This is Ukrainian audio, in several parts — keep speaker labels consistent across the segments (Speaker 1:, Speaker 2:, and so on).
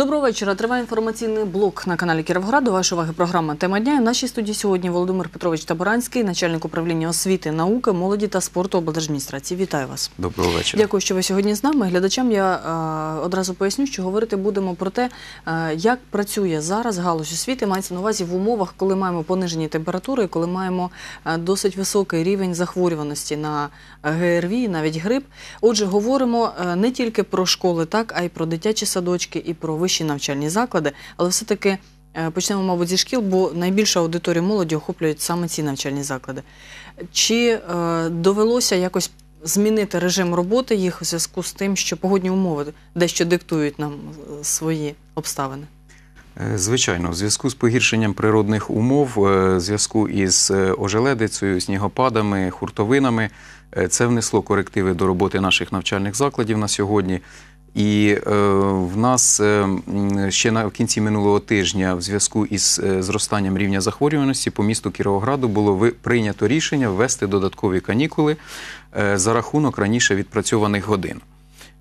Speaker 1: Доброго вечора. Триває інформаційний блок на каналі Кіровград. До вашої уваги програма тема дня. В нашій студії сьогодні Володимир Петрович Таборанський, начальник управління освіти, науки, молоді та спорту облдержадміністрації. Вітаю вас.
Speaker 2: Доброго вечора. Дякую,
Speaker 1: що ви сьогодні з нами. Глядачам я е, одразу поясню, що говорити будемо про те, е, як працює зараз галузь освіти. Мається на увазі в умовах, коли маємо понижені температури, коли маємо е, досить високий рівень захворюваності на ГРВІ, навіть грип. Отже, говоримо не тільки про школи, так а й про дитячі садочки і про вищі вищі навчальні заклади, але все-таки е, почнемо, мабуть, зі шкіл, бо найбільша аудиторія молоді охоплюють саме ці навчальні заклади. Чи е, довелося якось змінити режим роботи їх у зв'язку з тим, що погодні умови дещо диктують нам е, свої обставини?
Speaker 2: Звичайно, в зв'язку з погіршенням природних умов, в зв'язку із ожеледицею, снігопадами, хуртовинами, це внесло корективи до роботи наших навчальних закладів на сьогодні. І е, в нас е, ще на в кінці минулого тижня, в зв'язку із е, зростанням рівня захворюваності по місту Кіровограду було ви, прийнято рішення ввести додаткові канікули е, за рахунок раніше відпрацьованих годин.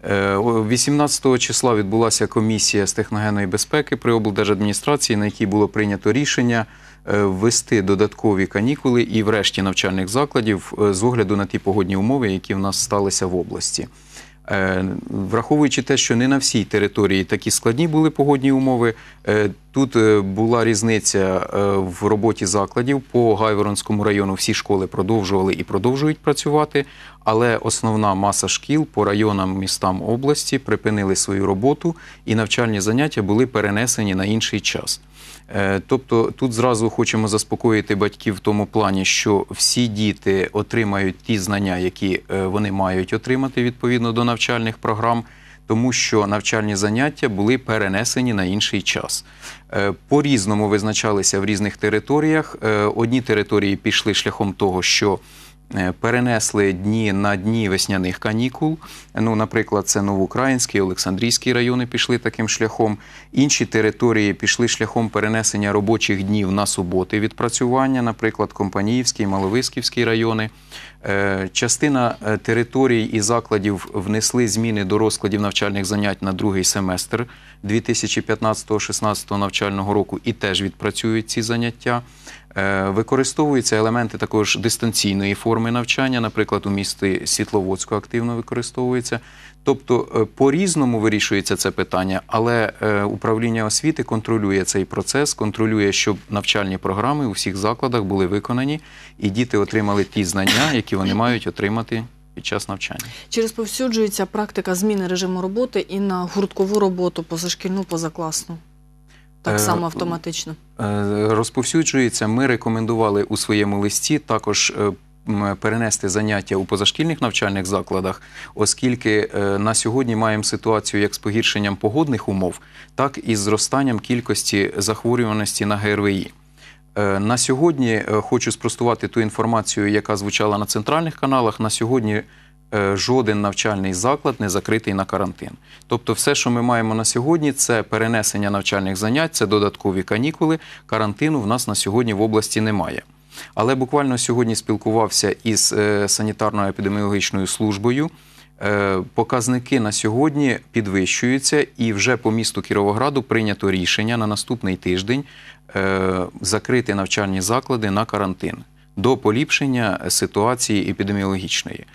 Speaker 2: 18 е, числа відбулася комісія з техногенної безпеки при облдержадміністрації, на якій було прийнято рішення е, ввести додаткові канікули і, врешті, навчальних закладів е, з огляду на ті погодні умови, які в нас сталися в області. Е, враховуючи те, що не на всій території такі складні були погодні умови, е, Тут е, була різниця е, в роботі закладів по Гайворонському району. Всі школи продовжували і продовжують працювати, але основна маса шкіл по районам містам області припинили свою роботу, і навчальні заняття були перенесені на інший час. Е, тобто тут зразу хочемо заспокоїти батьків в тому плані, що всі діти отримають ті знання, які вони мають отримати відповідно до навчальних програм тому що навчальні заняття були перенесені на інший час. Е, По різному визначалися в різних територіях. Е, одні території пішли шляхом того, що Е, перенесли дні на дні весняних канікул. Ну, наприклад, це Новоукраїнський, Олександрійський райони пішли таким шляхом. Інші території пішли шляхом перенесення робочих днів на суботи відпрацювання, наприклад, Компаніївський, Маловисківський райони. Е, частина е, територій і закладів внесли зміни до розкладів навчальних занять на другий семестр. 2015-16 навчального року і теж відпрацюють ці заняття. Е, використовуються елементи також дистанційної форми навчання, наприклад, у місті Світловодську активно використовується. Тобто е, по різному вирішується це питання, але е, управління освіти контролює цей процес, контролює, щоб навчальні програми у всіх закладах були виконані, і діти отримали ті знання, які вони мають отримати під час навчання.
Speaker 1: Чи розповсюджується практика зміни режиму роботи і на гурткову роботу позашкільну, позакласну? Так е, само автоматично
Speaker 2: е, розповсюджується. Ми рекомендували у своєму листі також е, перенести заняття у позашкільних навчальних закладах, оскільки на сьогодні маємо ситуацію як з погіршенням погодних умов, так і з зростанням кількості захворюваності на ГРВІ. Е, на сьогодні е, хочу спростувати ту інформацію, яка звучала на центральних каналах. На сьогодні е, жоден навчальний заклад не закритий на карантин. Тобто, все, що ми маємо на сьогодні, це перенесення навчальних занять, це додаткові канікули. Карантину в нас на сьогодні в області немає. Але буквально сьогодні спілкувався із е, санітарно-епідеміологічною службою. Е, показники на сьогодні підвищуються, і вже по місту Кіровограду прийнято рішення на наступний тиждень е, закрити навчальні заклади на карантин до поліпшення ситуації епідеміологічної.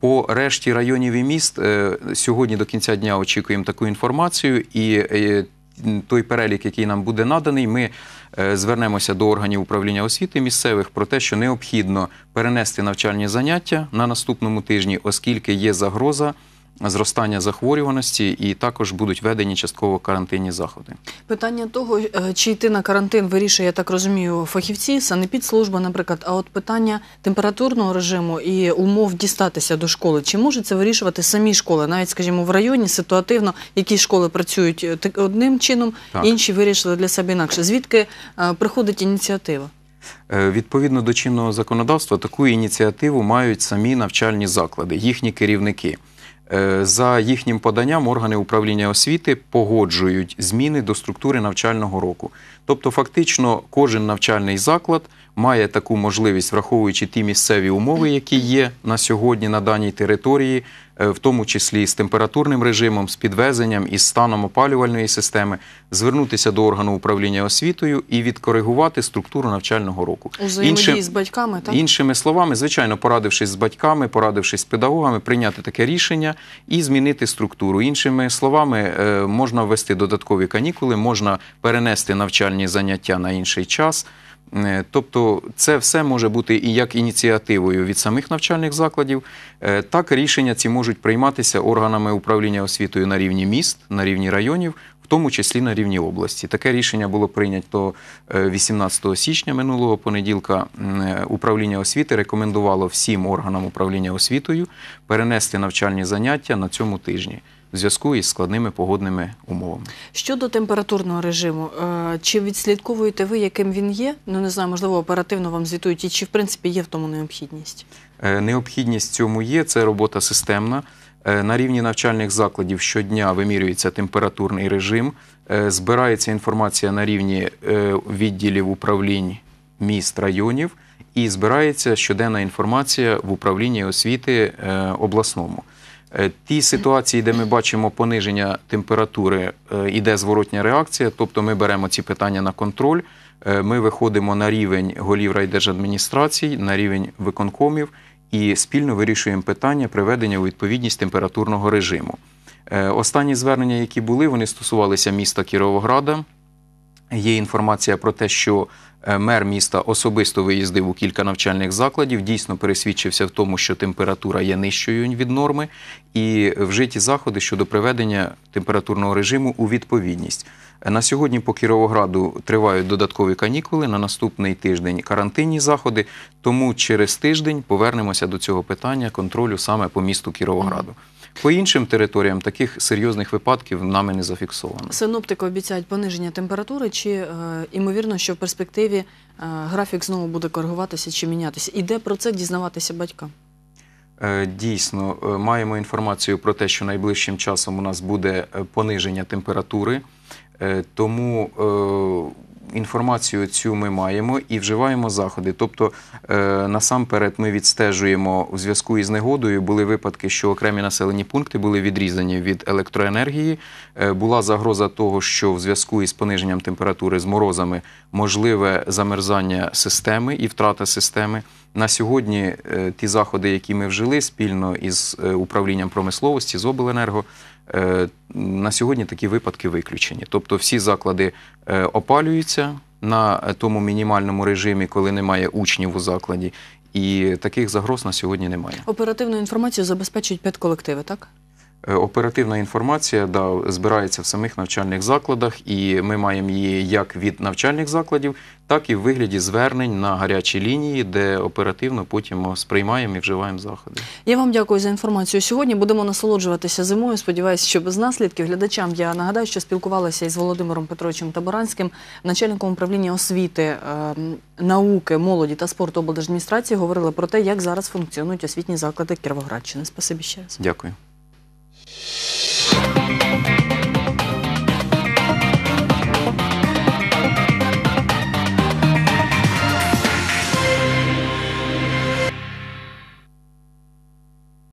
Speaker 2: По решті районів і міст сьогодні до кінця дня очікуємо таку інформацію і той перелік, який нам буде наданий, ми е, звернемося до органів управління освіти місцевих про те, що необхідно перенести навчальні заняття на наступному тижні, оскільки є загроза зростання захворюваності, і також будуть введені частково карантинні заходи.
Speaker 1: Питання того, е, чи йти на карантин вирішує, я так розумію, фахівці, санепідслужба, наприклад. А от питання температурного режиму і умов дістатися до школи, чи можуть це вирішувати самі школи, навіть, скажімо, в районі ситуативно, які школи працюють е, одним чином, інші вирішили для себе інакше. Звідки е, приходить ініціатива?
Speaker 2: Відповідно до чинного законодавства, таку ініціативу мають самі навчальні заклади, їхні керівники. Е, за їхнім поданням органи управління освіти погоджують зміни до структури навчального року. Тобто, фактично, кожен навчальний заклад має таку можливість, враховуючи ті місцеві умови, які є на сьогодні на даній території, е, в тому числі з температурним режимом, з підвезенням із станом опалювальної системи, звернутися до органу управління освітою і відкоригувати структуру навчального року. Іншим, з
Speaker 1: батьками так?
Speaker 2: іншими словами, звичайно, порадившись з батьками, порадившись з педагогами, прийняти таке рішення і змінити структуру. Іншими словами, е, можна ввести додаткові канікули, можна перенести навчальні заняття на інший час. Е, тобто це все може бути і як ініціативою від самих навчальних закладів, е, так рішення ці можуть прийматися органами управління освітою на рівні міст, на рівні районів, в тому числі на рівні області. Таке рішення було прийнято 18 е, січня минулого понеділка. Управління освіти рекомендувало всім органам управління освітою перенести навчальні заняття на цьому тижні в зв'язку із складними погодними умовами.
Speaker 1: Щодо температурного режиму, е, чи відслідковуєте ви, яким він є? Ну не знаю, можливо, оперативно вам звітують, і чи в принципі є в тому необхідність?
Speaker 2: Е, необхідність цьому є. Це робота системна. Е, на рівні навчальних закладів щодня вимірюється температурний режим, збирається інформація на рівні відділів управлінь міст районів, і збирається щоденна інформація в управлінні освіти обласному. Е, ті ситуації, де ми бачимо пониження температури, е, іде зворотня реакція, тобто ми беремо ці питання на контроль. Е, ми виходимо на рівень голів райдержадміністрацій, на рівень виконкомів і спільно вирішуємо питання приведення у відповідність температурного режиму. Останні звернення, які були, вони стосувалися міста Кіровограда. Є інформація про те, що е, мер міста особисто виїздив у кілька навчальних закладів, дійсно пересвідчився в тому, що температура є нижчою від норми, і вжиті заходи щодо приведення температурного режиму у відповідність. На сьогодні по Кіровограду тривають додаткові канікули на наступний тиждень карантинні заходи. Тому через тиждень повернемося до цього питання контролю саме по місту Кіровограду. По іншим територіям таких серйозних випадків нами не зафіксовано.
Speaker 1: Синоптики обіцяють пониження температури, чи е, імовірно, що в перспективі е, графік знову буде коригуватися чи мінятися? І де про це дізнаватися батькам?
Speaker 2: Е, дійсно, е, маємо інформацію про те, що найближчим часом у нас буде пониження температури, тому інформацію цю ми маємо і вживаємо заходи. Тобто, е, насамперед, ми відстежуємо у зв'язку із негодою. Були випадки, що окремі населені пункти були відрізані від електроенергії. Е, була загроза того, що в зв'язку із пониженням температури з морозами можливе замерзання системи і втрата системи. На сьогодні е, ті заходи, які ми вжили спільно із управлінням промисловості з обленерго, Е, на сьогодні такі випадки виключені. Тобто всі заклади е, опалюються на е, тому мінімальному режимі, коли немає учнів у закладі, і таких загроз на сьогодні немає.
Speaker 1: Оперативну інформацію забезпечують педколективи, так?
Speaker 2: Е, оперативна інформація да, збирається в самих навчальних закладах, і ми маємо її як від навчальних закладів, так і в вигляді звернень на гарячі лінії, де оперативно потім сприймаємо і вживаємо заходи.
Speaker 1: Я вам дякую за інформацію. Сьогодні будемо насолоджуватися зимою. Сподіваюся, що без наслідків глядачам я нагадаю, що спілкувалася із Володимиром Петровичем Таборанським, начальником управління освіти, ем, науки, молоді та спорту облдержадміністрації. Говорили про те, як зараз функціонують освітні заклади Кіровоградщини. Спасибі ще раз.
Speaker 2: Дякую. you